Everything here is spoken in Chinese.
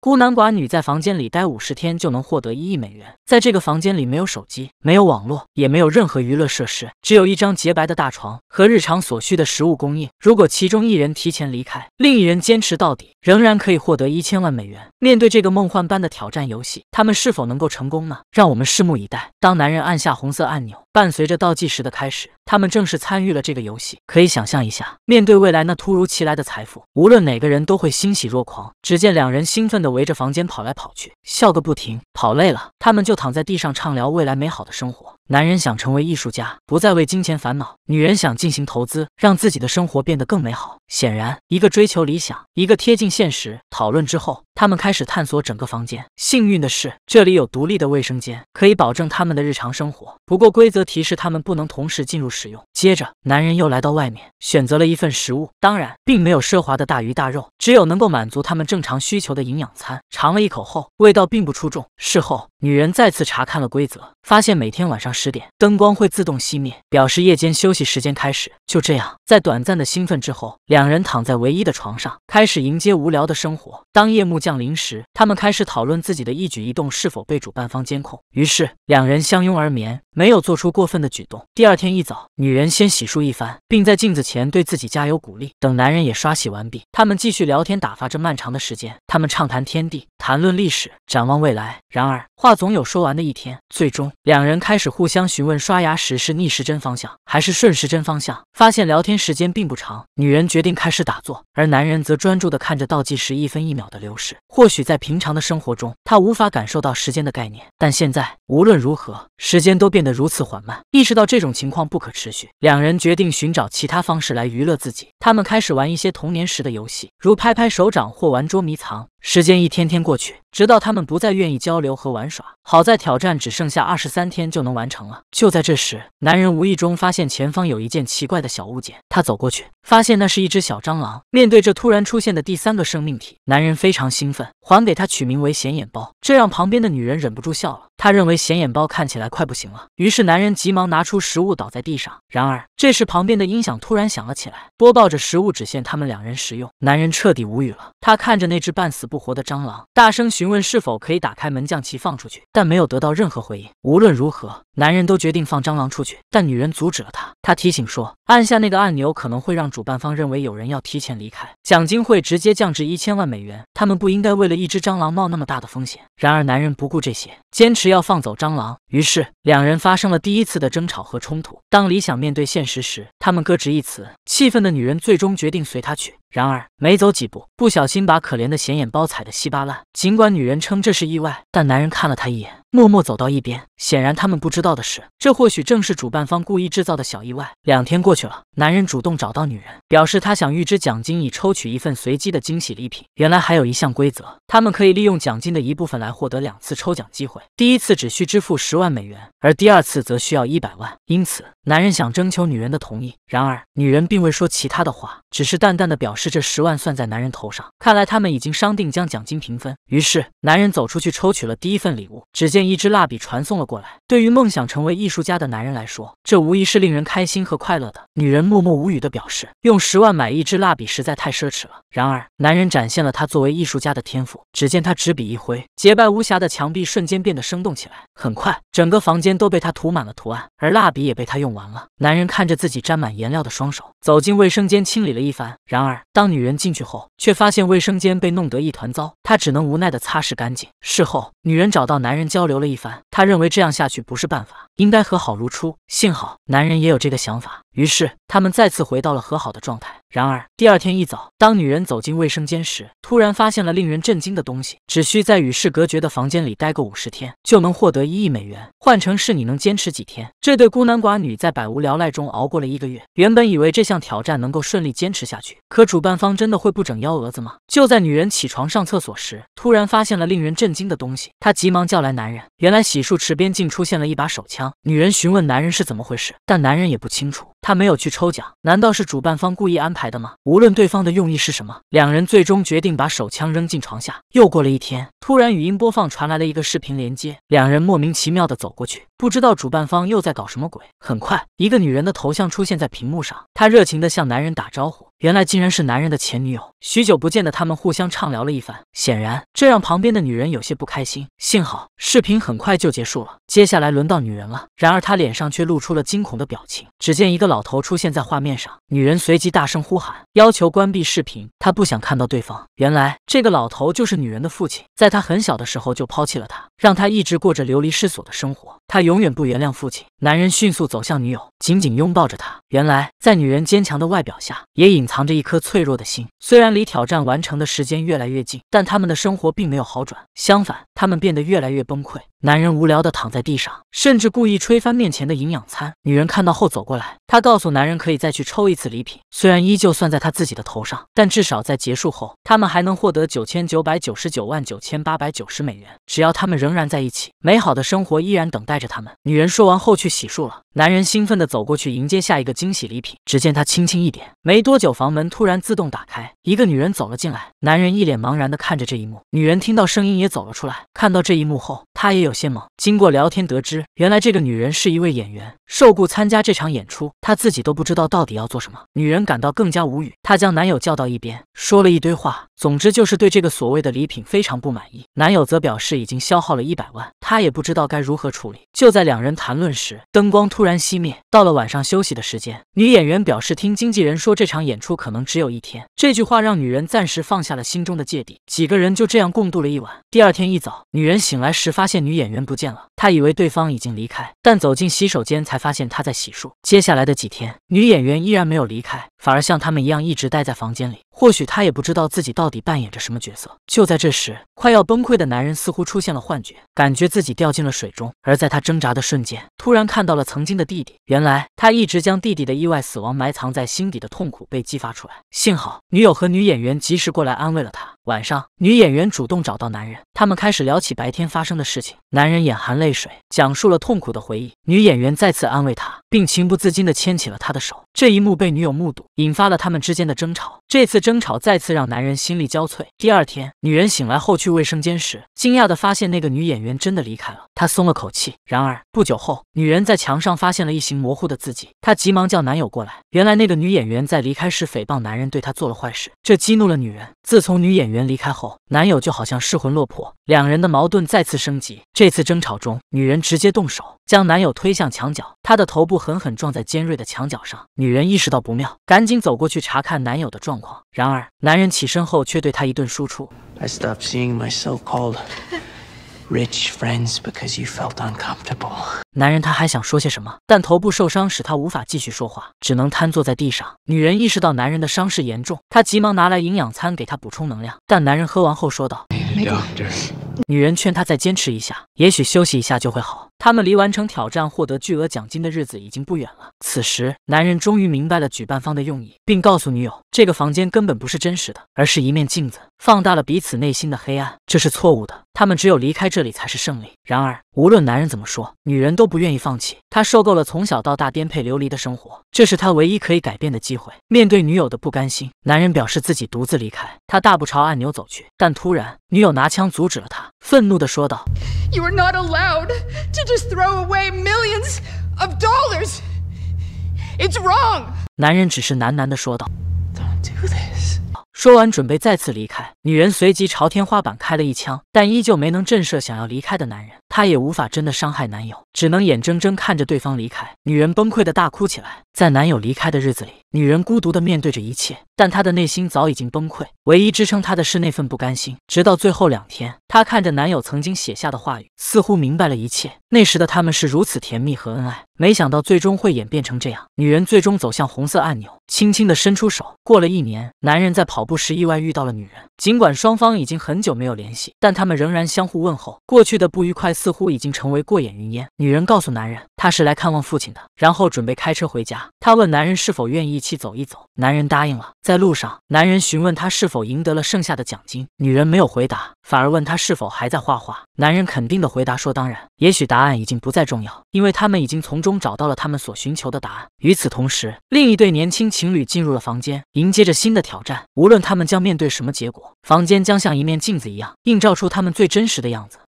孤男寡女在房间里待五十天就能获得一亿美元。在这个房间里没有手机，没有网络，也没有任何娱乐设施，只有一张洁白的大床和日常所需的食物供应。如果其中一人提前离开，另一人坚持到底，仍然可以获得一千万美元。面对这个梦幻般的挑战游戏，他们是否能够成功呢？让我们拭目以待。当男人按下红色按钮。伴随着倒计时的开始，他们正式参与了这个游戏。可以想象一下，面对未来那突如其来的财富，无论哪个人都会欣喜若狂。只见两人兴奋地围着房间跑来跑去，笑个不停。跑累了，他们就躺在地上畅聊未来美好的生活。男人想成为艺术家，不再为金钱烦恼；女人想进行投资，让自己的生活变得更美好。显然，一个追求理想，一个贴近现实。讨论之后，他们开始探索整个房间。幸运的是，这里有独立的卫生间，可以保证他们的日常生活。不过，规则提示他们不能同时进入使用。接着，男人又来到外面，选择了一份食物。当然，并没有奢华的大鱼大肉，只有能够满足他们正常需求的营养餐。尝了一口后，味道并不出众。事后，女人再次查看了规则，发现每天晚上十点灯光会自动熄灭，表示夜间休息时间开始。就这样，在短暂的兴奋之后，两人躺在唯一的床上，开始迎接无聊的生活。当夜幕降临时，他们开始讨论自己的一举一动是否被主办方监控。于是，两人相拥而眠。没有做出过分的举动。第二天一早，女人先洗漱一番，并在镜子前对自己加油鼓励。等男人也刷洗完毕，他们继续聊天，打发着漫长的时间。他们畅谈天地，谈论历史，展望未来。然而，话总有说完的一天。最终，两人开始互相询问刷牙时是逆时针方向还是顺时针方向。发现聊天时间并不长，女人决定开始打坐，而男人则专注的看着倒计时，一分一秒的流逝。或许在平常的生活中，他无法感受到时间的概念，但现在无论如何。时间都变得如此缓慢，意识到这种情况不可持续，两人决定寻找其他方式来娱乐自己。他们开始玩一些童年时的游戏，如拍拍手掌或玩捉迷藏。时间一天天过去，直到他们不再愿意交流和玩耍。好在挑战只剩下二十三天就能完成了。就在这时，男人无意中发现前方有一件奇怪的小物件，他走过去，发现那是一只小蟑螂。面对这突然出现的第三个生命体，男人非常兴奋，还给它取名为显眼包。这让旁边的女人忍不住笑了。他认为显眼包看起来快不行了，于是男人急忙拿出食物倒在地上。然而这时旁边的音响突然响了起来，播报着食物只限他们两人食用。男人彻底无语了，他看着那只半死。不活的蟑螂大声询问是否可以打开门将其放出去，但没有得到任何回应。无论如何，男人都决定放蟑螂出去，但女人阻止了他。他提醒说，按下那个按钮可能会让主办方认为有人要提前离开，奖金会直接降至一千万美元。他们不应该为了一只蟑螂冒那么大的风险。然而，男人不顾这些，坚持要放走蟑螂。于是，两人发生了第一次的争吵和冲突。当理想面对现实时，他们各执一词。气愤的女人最终决定随他去。然而，没走几步，不小心把可怜的显眼包踩得稀巴烂。尽管女人称这是意外，但男人看了她一眼。默默走到一边。显然，他们不知道的是，这或许正是主办方故意制造的小意外。两天过去了，男人主动找到女人，表示他想预支奖金，以抽取一份随机的惊喜礼品。原来还有一项规则，他们可以利用奖金的一部分来获得两次抽奖机会。第一次只需支付十万美元，而第二次则需要一百万。因此，男人想征求女人的同意。然而，女人并未说其他的话，只是淡淡的表示这十万算在男人头上。看来他们已经商定将奖金平分。于是，男人走出去抽取了第一份礼物，只见。一支蜡笔传送了过来。对于梦想成为艺术家的男人来说，这无疑是令人开心和快乐的。女人默默无语的表示，用十万买一支蜡笔实在太奢侈了。然而，男人展现了他作为艺术家的天赋。只见他执笔一挥，洁白无瑕的墙壁瞬间变得生动起来。很快，整个房间都被他涂满了图案，而蜡笔也被他用完了。男人看着自己沾满颜料的双手，走进卫生间清理了一番。然而，当女人进去后，却发现卫生间被弄得一团糟，他只能无奈的擦拭干净。事后，女人找到男人交流。留了一番，他认为这样下去不是办法，应该和好如初。幸好男人也有这个想法。于是他们再次回到了和好的状态。然而第二天一早，当女人走进卫生间时，突然发现了令人震惊的东西。只需在与世隔绝的房间里待个五十天，就能获得一亿美元。换成是你，能坚持几天？这对孤男寡女在百无聊赖中熬过了一个月。原本以为这项挑战能够顺利坚持下去，可主办方真的会不整幺蛾子吗？就在女人起床上厕所时，突然发现了令人震惊的东西。她急忙叫来男人，原来洗漱池边竟出现了一把手枪。女人询问男人是怎么回事，但男人也不清楚。他没有去抽奖，难道是主办方故意安排的吗？无论对方的用意是什么，两人最终决定把手枪扔进床下。又过了一天，突然语音播放传来了一个视频连接，两人莫名其妙的走过去，不知道主办方又在搞什么鬼。很快，一个女人的头像出现在屏幕上，她热情的向男人打招呼。原来竟然是男人的前女友，许久不见的他们互相畅聊了一番，显然这让旁边的女人有些不开心。幸好视频很快就结束了，接下来轮到女人了，然而她脸上却露出了惊恐的表情。只见一个老头出现在画面上，女人随即大声呼喊，要求关闭视频，她不想看到对方。原来这个老头就是女人的父亲，在她很小的时候就抛弃了她，让她一直过着流离失所的生活。她永远不原谅父亲。男人迅速走向女友，紧紧拥抱着她。原来在女人坚强的外表下，也隐。藏着一颗脆弱的心，虽然离挑战完成的时间越来越近，但他们的生活并没有好转，相反。他们变得越来越崩溃。男人无聊地躺在地上，甚至故意吹翻面前的营养餐。女人看到后走过来，她告诉男人可以再去抽一次礼品，虽然依旧算在他自己的头上，但至少在结束后，他们还能获得九千九百九十九万九千八百九十美元。只要他们仍然在一起，美好的生活依然等待着他们。女人说完后去洗漱了，男人兴奋地走过去迎接下一个惊喜礼品。只见他轻轻一点，没多久房门突然自动打开，一个女人走了进来。男人一脸茫然地看着这一幕。女人听到声音也走了出来。看到这一幕后，他也有些懵。经过聊天得知，原来这个女人是一位演员，受雇参加这场演出，她自己都不知道到底要做什么。女人感到更加无语，她将男友叫到一边，说了一堆话，总之就是对这个所谓的礼品非常不满意。男友则表示已经消耗了一百万，他也不知道该如何处理。就在两人谈论时，灯光突然熄灭。到了晚上休息的时间，女演员表示听经纪人说这场演出可能只有一天，这句话让女人暂时放下了心中的芥蒂。几个人就这样共度了一晚。第二天一早。女人醒来时，发现女演员不见了。他以为对方已经离开，但走进洗手间才发现他在洗漱。接下来的几天，女演员依然没有离开，反而像他们一样一直待在房间里。或许她也不知道自己到底扮演着什么角色。就在这时，快要崩溃的男人似乎出现了幻觉，感觉自己掉进了水中。而在他挣扎的瞬间，突然看到了曾经的弟弟。原来他一直将弟弟的意外死亡埋藏在心底的痛苦被激发出来。幸好女友和女演员及时过来安慰了他。晚上，女演员主动找到男人，他们开始聊起白天发生的事情。男人眼含泪。泪水讲述了痛苦的回忆，女演员再次安慰她，并情不自禁的牵起了她的手。这一幕被女友目睹，引发了他们之间的争吵。这次争吵再次让男人心力交瘁。第二天，女人醒来后去卫生间时，惊讶地发现那个女演员真的离开了。她松了口气。然而不久后，女人在墙上发现了一行模糊的字迹。她急忙叫男友过来。原来那个女演员在离开时诽谤男人对她做了坏事，这激怒了女人。自从女演员离开后，男友就好像失魂落魄。两人的矛盾再次升级。这次争吵中，女人直接动手将男友推向墙角，她的头部狠狠撞在尖锐的墙角上。女。女人意识到不妙，赶紧走过去查看男友的状况。然而，男人起身后却对她一顿输出。I s t o p seeing my so-called rich friends because you felt uncomfortable。男人他还想说些什么，但头部受伤使他无法继续说话，只能瘫坐在地上。女人意识到男人的伤势严重，她急忙拿来营养餐给他补充能量，但男人喝完后说道。女人劝他再坚持一下，也许休息一下就会好。他们离完成挑战、获得巨额奖金的日子已经不远了。此时，男人终于明白了举办方的用意，并告诉女友：“这个房间根本不是真实的，而是一面镜子，放大了彼此内心的黑暗。这是错误的。他们只有离开这里才是胜利。”然而，无论男人怎么说，女人都不愿意放弃。他受够了从小到大颠沛流离的生活，这是他唯一可以改变的机会。面对女友的不甘心，男人表示自己独自离开。他大步朝按钮走去，但突然，女友拿枪阻止了他。愤怒的说道：“You are not allowed to just throw away millions of dollars. It's wrong.” 男人只是喃喃的说道：“Don't do this.” 说完，准备再次离开。女人随即朝天花板开了一枪，但依旧没能震慑想要离开的男人。她也无法真的伤害男友，只能眼睁睁看着对方离开。女人崩溃的大哭起来。在男友离开的日子里，女人孤独地面对着一切，但她的内心早已经崩溃。唯一支撑她的是那份不甘心。直到最后两天，她看着男友曾经写下的话语，似乎明白了一切。那时的他们是如此甜蜜和恩爱，没想到最终会演变成这样。女人最终走向红色按钮，轻轻地伸出手。过了一年，男人在跑步时意外遇到了女人。尽管双方已经很久没有联系，但他们仍然相互问候。过去的不愉快似乎已经成为过眼云烟。女人告诉男人。他是来看望父亲的，然后准备开车回家。他问男人是否愿意一起走一走，男人答应了。在路上，男人询问他是否赢得了剩下的奖金，女人没有回答，反而问他是否还在画画。男人肯定的回答说：“当然。”也许答案已经不再重要，因为他们已经从中找到了他们所寻求的答案。与此同时，另一对年轻情侣进入了房间，迎接着新的挑战。无论他们将面对什么结果，房间将像一面镜子一样，映照出他们最真实的样子。